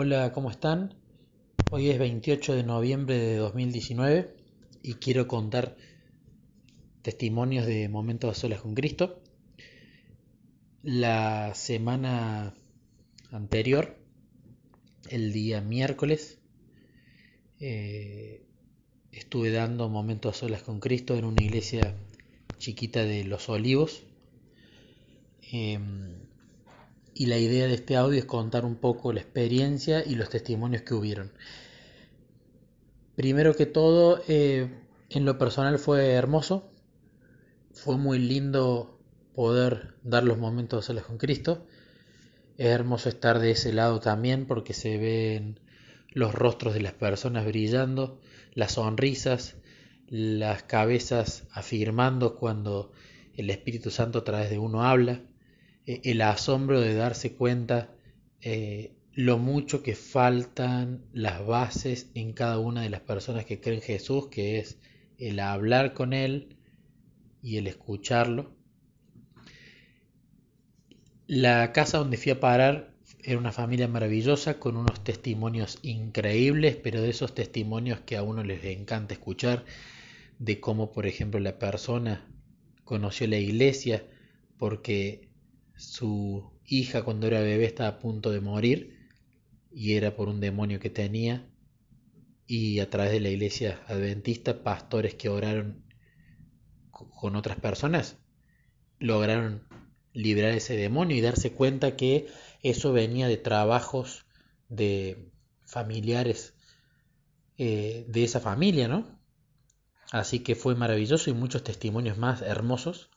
Hola, ¿cómo están? Hoy es 28 de noviembre de 2019 y quiero contar testimonios de momentos a solas con Cristo. La semana anterior, el día miércoles, eh, estuve dando momentos a solas con Cristo en una iglesia chiquita de Los Olivos. Em, y la idea de este audio es contar un poco la experiencia y los testimonios que hubieron. Primero que todo, eh, en lo personal fue hermoso, fue muy lindo poder dar los momentos solos con Cristo. Es hermoso estar de ese lado también porque se ven los rostros de las personas brillando, las sonrisas, las cabezas afirmando cuando el Espíritu Santo a través de uno habla. E, el asombro de darse cuenta eh, lo mucho que faltan las bases en cada una de las personas que creen Jesús, que es el hablar con Él y el escucharlo. La casa donde fui a parar era una familia maravillosa con unos testimonios increíbles, pero de esos testimonios que a uno les encanta escuchar, de cómo, por ejemplo, la persona conoció la iglesia porque su hija cuando era bebé estaba a punto de morir y era por un demonio que tenía y a través de la iglesia adventista pastores que oraron con otras personas lograron librar ese demonio y darse cuenta que eso venía de trabajos de familiares eh, de esa familia, ¿no? Así que fue maravilloso y muchos testimonios más hermosos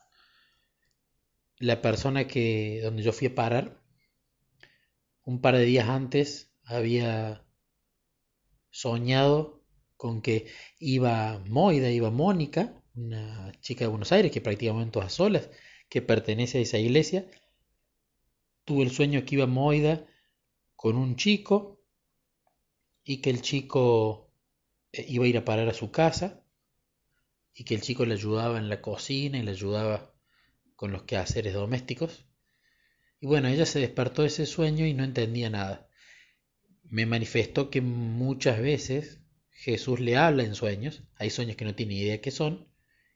la persona que donde yo fui a parar, un par de días antes había soñado con que iba Moida, iba Mónica, una chica de Buenos Aires que prácticamente todas a solas, que pertenece a esa iglesia. Tuve el sueño que iba Moida con un chico y que el chico eh, iba a ir a parar a su casa y que el chico le ayudaba en la cocina y le ayudaba con los quehaceres domésticos. Y bueno, ella se despertó de ese sueño y no entendía nada. Me manifestó que muchas veces Jesús le habla en sueños, hay sueños que no tiene idea qué son,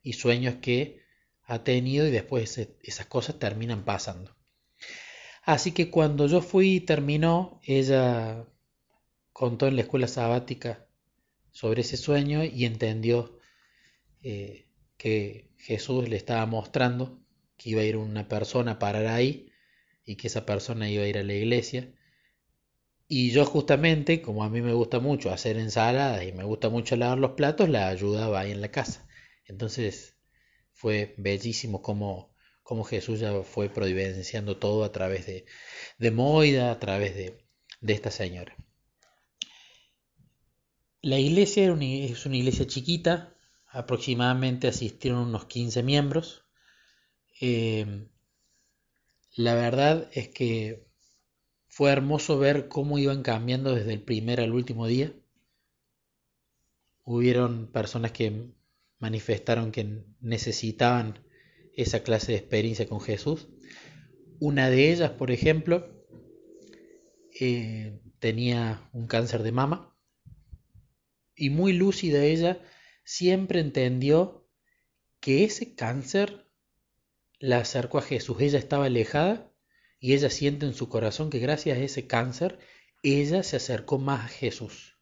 y sueños que ha tenido y después esas cosas terminan pasando. Así que cuando yo fui y terminó, ella contó en la escuela sabática sobre ese sueño y entendió eh, que Jesús le estaba mostrando iba a ir una persona a parar ahí y que esa persona iba a ir a la iglesia. Y yo justamente, como a mí me gusta mucho hacer ensaladas y me gusta mucho lavar los platos, la ayudaba ahí en la casa. Entonces fue bellísimo como, como Jesús ya fue providenciando todo a través de, de Moida, a través de, de esta señora. La iglesia es una iglesia chiquita, aproximadamente asistieron unos 15 miembros, Em, la verdad es que fue hermoso ver cómo iban cambiando desde el primer al último día. Hubieron personas que manifestaron que necesitaban esa clase de experiencia con Jesús. Una de ellas, por ejemplo, eh, tenía un cáncer de mama y muy lúcida ella siempre entendió que ese cáncer la acercó a Jesús. Ella estaba alejada y ella siente en su corazón que gracias a ese cáncer ella se acercó más a Jesús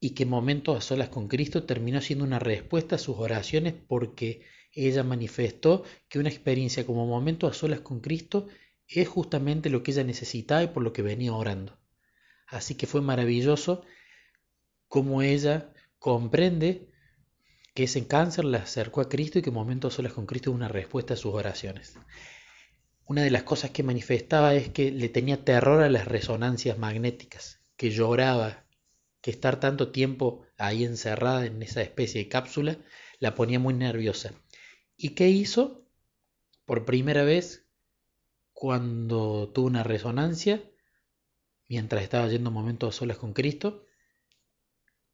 y que momentos a solas con Cristo terminó siendo una respuesta a sus oraciones porque ella manifestó que una experiencia como momentos a solas con Cristo es justamente lo que ella necesitaba y por lo que venía orando. Así que fue maravilloso como ella comprende que ese cáncer la acercó a Cristo y que momentos solas con Cristo es una respuesta a sus oraciones. Una de las cosas que manifestaba es que le tenía terror a las resonancias magnéticas, que lloraba, que estar tanto tiempo ahí encerrada en esa especie de cápsula la ponía muy nerviosa. ¿Y qué hizo? Por primera vez, cuando tuvo una resonancia, mientras estaba yendo momentos solas con Cristo,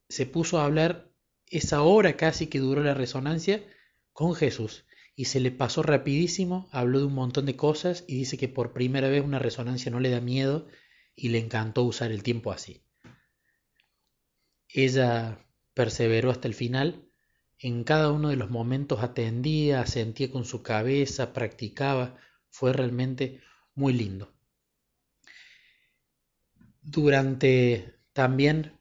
se puso a hablar esa hora casi que duró la resonancia con Jesús. Y se le pasó rapidísimo, habló de un montón de cosas y dice que por primera vez una resonancia no le da miedo y le encantó usar el tiempo así. Ella perseveró hasta el final. En cada uno de los momentos atendía, sentía con su cabeza, practicaba. Fue realmente muy lindo. Durante también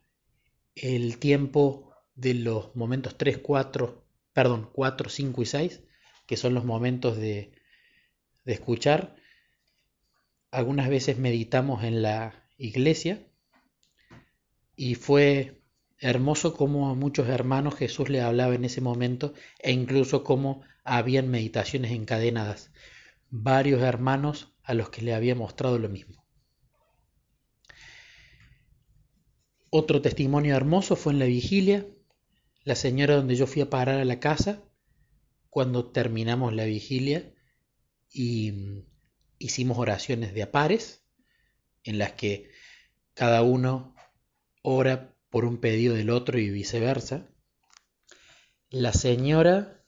el tiempo de los momentos 3, 4, perdón, 4, 5 y 6, que son los momentos de, de escuchar. Algunas veces meditamos en la iglesia y fue hermoso como a muchos hermanos Jesús le hablaba en ese momento e incluso como habían meditaciones encadenadas. Varios hermanos a los que le había mostrado lo mismo. Otro testimonio hermoso fue en la vigilia, la señora donde yo fui a parar a la casa cuando terminamos la vigilia y mm, hicimos oraciones de apares en las que cada uno ora por un pedido del otro y viceversa. La señora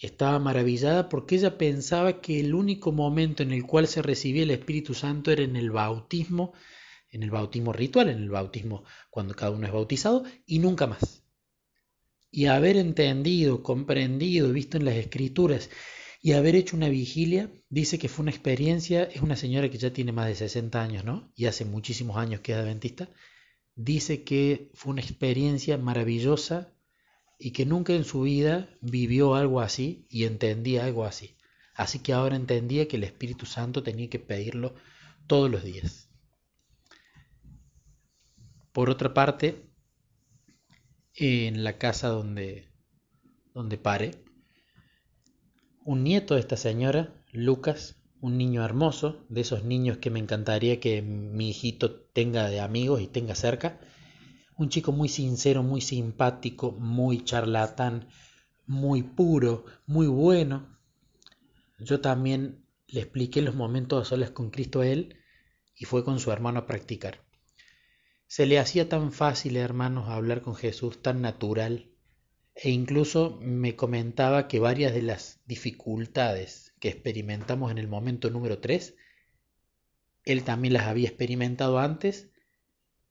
estaba maravillada porque ella pensaba que el único momento en el cual se recibía el Espíritu Santo era en el bautismo, en el bautismo ritual, en el bautismo cuando cada uno es bautizado y nunca más y haber entendido, comprendido, visto en las escrituras y haber hecho una vigilia, dice que fue una experiencia, es una señora que ya tiene más de 60 años, ¿no? Y hace muchísimos años que es adventista, dice que fue una experiencia maravillosa y que nunca en su vida vivió algo así y entendía algo así. Así que ahora entendía que el Espíritu Santo tenía que pedirlo todos los días. Por otra parte, en la casa donde, donde pare. Un nieto de esta señora, Lucas, un niño hermoso, de esos niños que me encantaría que mi hijito tenga de amigos y tenga cerca. Un chico muy sincero, muy simpático, muy charlatán, muy puro, muy bueno. Yo también le expliqué los momentos a con Cristo a él y fue con su hermano a practicar. Se le hacía tan fácil, hermanos, hablar con Jesús, tan natural, e incluso me comentaba que varias de las dificultades que experimentamos en el momento número 3, él también las había experimentado antes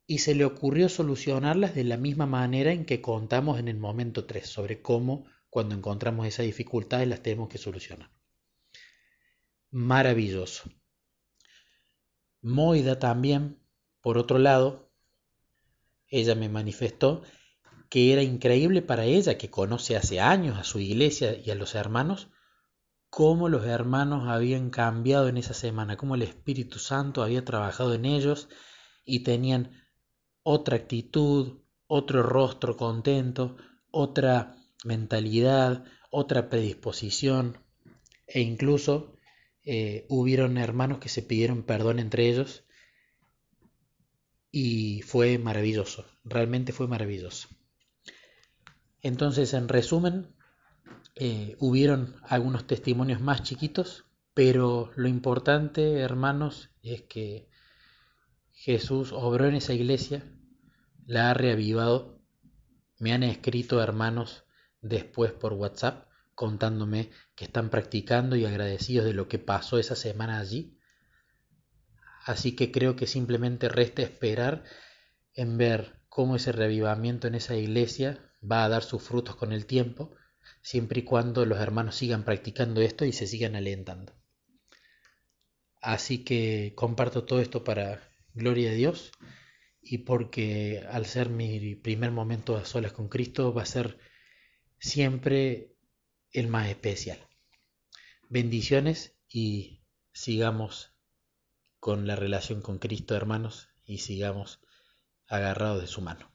y se le ocurrió solucionarlas de la misma manera en que contamos en el momento 3, sobre cómo cuando encontramos esas dificultades las tenemos que solucionar. Maravilloso. Moida también, por otro lado, ella me manifestó que era increíble para ella, que conoce hace años a su iglesia y a los hermanos, cómo los hermanos habían cambiado en esa semana, cómo el Espíritu Santo había trabajado en ellos y tenían otra actitud, otro rostro contento, otra mentalidad, otra predisposición e incluso eh, hubieron hermanos que se pidieron perdón entre ellos y fue maravilloso, realmente fue maravilloso. Entonces, en resumen, eh, hubieron algunos testimonios más chiquitos, pero lo importante, hermanos, es que Jesús obró en esa iglesia, la ha reavivado. Me han escrito hermanos después por WhatsApp contándome que están practicando y agradecidos de lo que pasó esa semana allí Así que creo que simplemente resta esperar en ver cómo ese reavivamiento en esa iglesia va a dar sus frutos con el tiempo, siempre y cuando los hermanos sigan practicando esto y se sigan alentando. Así que comparto todo esto para gloria de Dios y porque al ser mi primer momento a solas con Cristo va a ser siempre el más especial. Bendiciones y sigamos con la relación con Cristo, hermanos, y sigamos agarrados de su mano.